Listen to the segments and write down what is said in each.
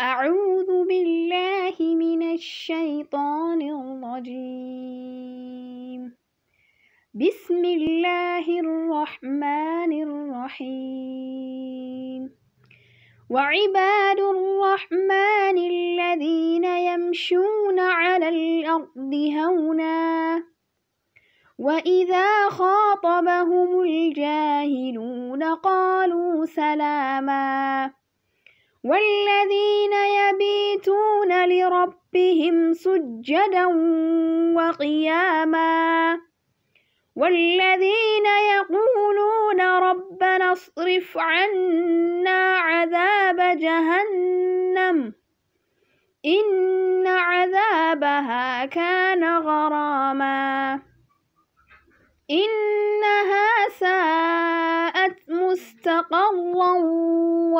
أعوذ بالله من الشيطان الرجيم بسم الله الرحمن الرحيم وعباد الرحمن الذين يمشون على الأرض هونا وإذا خاطبهم الجاهلون قالوا سلاما والذين يبيتون لربهم سجدا وقياما والذين يقولون ربنا اصرف عنا عذاب جهنم إن عذابها كان غراما إنها ساءت مستقرا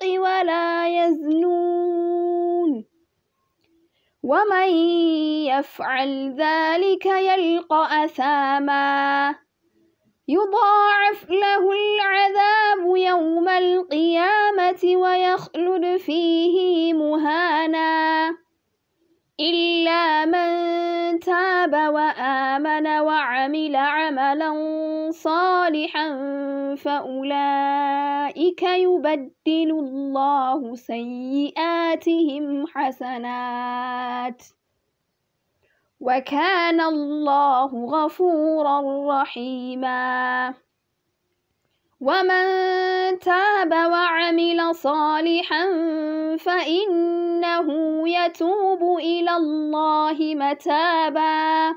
بالحق ولا يزنون ومن يفعل ذلك يلقى أثاما يضاعف له العذاب يوم القيامة ويخلد فيه مهانا إلا من تاب وآمن عمل عملا صالحا فأولئك يبدل الله سيئاتهم حسنات وكان الله غفورا رحيما ومن تاب وعمل صالحا فإنه يتوب إلى الله متابا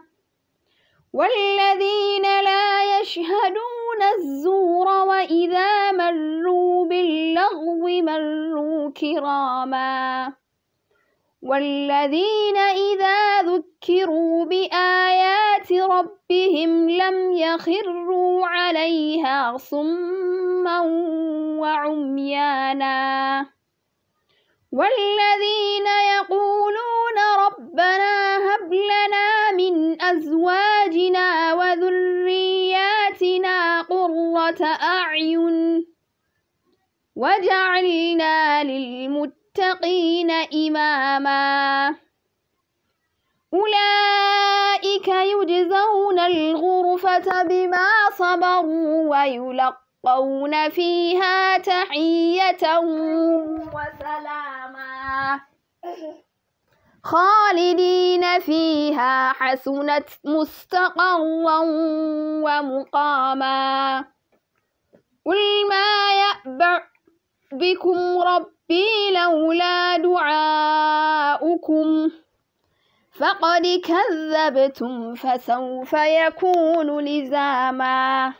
والذين لا يشهدون الزور وإذا مروا باللغو مروا كراما والذين إذا ذكروا بآيات ربهم لم يخروا عليها صما وعميانا والذين وأزواجنا وذرياتنا قرة أعين وجعلنا للمتقين إماما أولئك يجزون الغرفة بما صبروا ويلقون فيها تحية وسلاما خالدين فيها حسنت مستقرا ومقاما قل ما يأبع بكم ربي لولا دعاؤكم فقد كذبتم فسوف يكون لزاما